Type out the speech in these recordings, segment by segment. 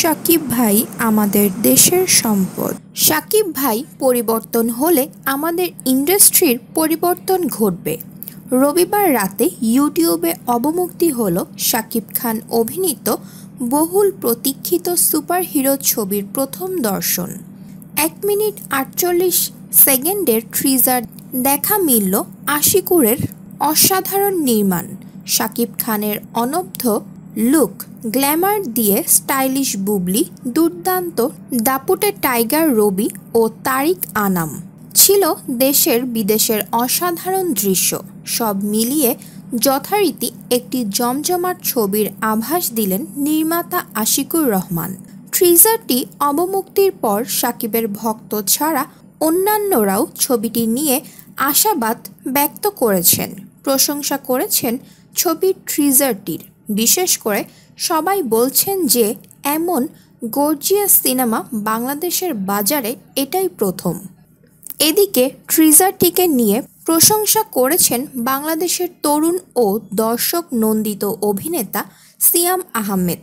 সাকিব ভাই আমাদের দেশের সম্পদ সাকিব ভাই পরিবর্তন হলে আমাদের ইন্ডাস্ট্রির পরিবর্তন ঘটবে রবিবার রাতে ইউটিউবে অবমুক্তি হল সাকিব খান অভিনীত বহুল প্রতীক্ষিত সুপারহিরো ছবির প্রথম দর্শন এক মিনিট আটচল্লিশ সেকেন্ডের ট্রিজার দেখা মিলল আশিকুরের অসাধারণ নির্মাণ সাকিব খানের অনব্ধ লুক গ্ল্যামার দিয়ে স্টাইলিশ বুবলি দুর্দান্ত দাপুটে টাইগার রবি ও তারিক আনাম ছিল দেশের বিদেশের অসাধারণ দৃশ্য সব মিলিয়ে যথারীতি একটি জমজমাট ছবির আভাস দিলেন নির্মাতা আশিকুর রহমান ট্রিজারটি অবমুক্তির পর সাকিবের ভক্ত ছাড়া অন্যান্যরাও ছবিটি নিয়ে আশাবাদ ব্যক্ত করেছেন প্রশংসা করেছেন ছবির ট্রিজারটির বিশেষ করে সবাই বলছেন যে এমন গর্জিয়াস সিনেমা বাংলাদেশের বাজারে এটাই প্রথম এদিকে ট্রিজারটিকে নিয়ে প্রশংসা করেছেন বাংলাদেশের তরুণ ও দর্শক নন্দিত অভিনেতা সিয়াম আহমেদ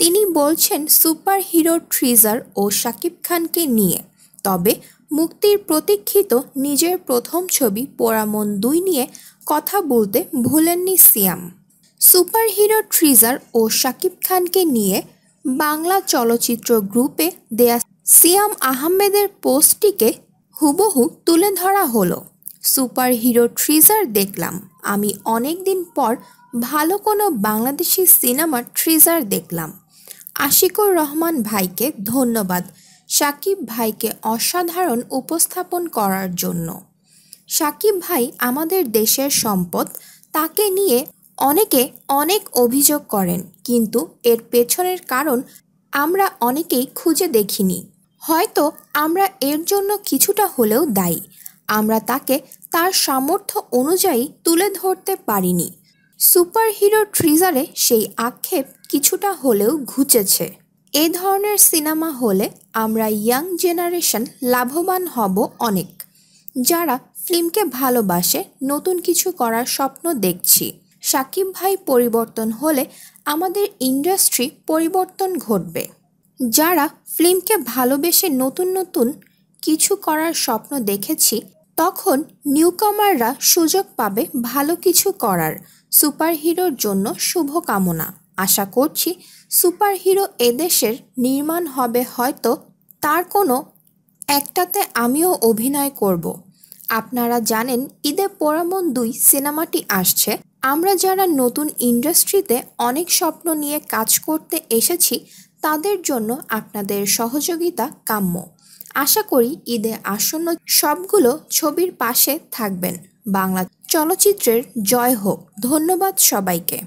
তিনি বলছেন সুপার হিরো ট্রিজার ও শাকিব খানকে নিয়ে তবে মুক্তির প্রতীক্ষিত নিজের প্রথম ছবি পোড়ামন দুই নিয়ে কথা বলতে ভুলেননি সিয়াম সুপারহিরো ট্রিজার ও শাকিব খানকে নিয়ে বাংলা চলচ্চিত্র গ্রুপে দেয়া সিয়াম আহমেদের পোস্টটিকে হুবহু তুলে ধরা হলো সুপারহিরো ট্রিজার দেখলাম আমি অনেক দিন পর ভালো কোনো বাংলাদেশি সিনেমার ট্রিজার দেখলাম আশিকুর রহমান ভাইকে ধন্যবাদ সাকিব ভাইকে অসাধারণ উপস্থাপন করার জন্য সাকিব ভাই আমাদের দেশের সম্পদ তাকে নিয়ে অনেকে অনেক অভিযোগ করেন কিন্তু এর পেছনের কারণ আমরা অনেকেই খুঁজে দেখিনি হয়তো আমরা এর জন্য কিছুটা হলেও দায়ী আমরা তাকে তার সামর্থ্য অনুযায়ী তুলে ধরতে পারিনি সুপারহিরো ট্রিজারে সেই আক্ষেপ কিছুটা হলেও ঘুচেছে এ ধরনের সিনেমা হলে আমরা ইয়াং জেনারেশন লাভবান হব অনেক যারা ফিল্মকে ভালোবাসে নতুন কিছু করার স্বপ্ন দেখছি সাকিব ভাই পরিবর্তন হলে আমাদের ইন্ডাস্ট্রি পরিবর্তন ঘটবে যারা ফিল্মকে ভালোবেসে নতুন নতুন কিছু করার স্বপ্ন দেখেছি তখন নিউকামাররা সুযোগ পাবে ভালো কিছু করার সুপারহিরোর জন্য শুভকামনা আশা করছি সুপারহিরো এদেশের নির্মাণ হবে হয়তো তার কোনো একটাতে আমিও অভিনয় করব আপনারা জানেন ঈদে পরামন দুই সিনেমাটি আসছে আমরা যারা নতুন ইন্ডাস্ট্রিতে অনেক স্বপ্ন নিয়ে কাজ করতে এসেছি তাদের জন্য আপনাদের সহযোগিতা কাম্য আশা করি ঈদে আসন্ন সবগুলো ছবির পাশে থাকবেন বাংলা চলচ্চিত্রের জয় হোক ধন্যবাদ সবাইকে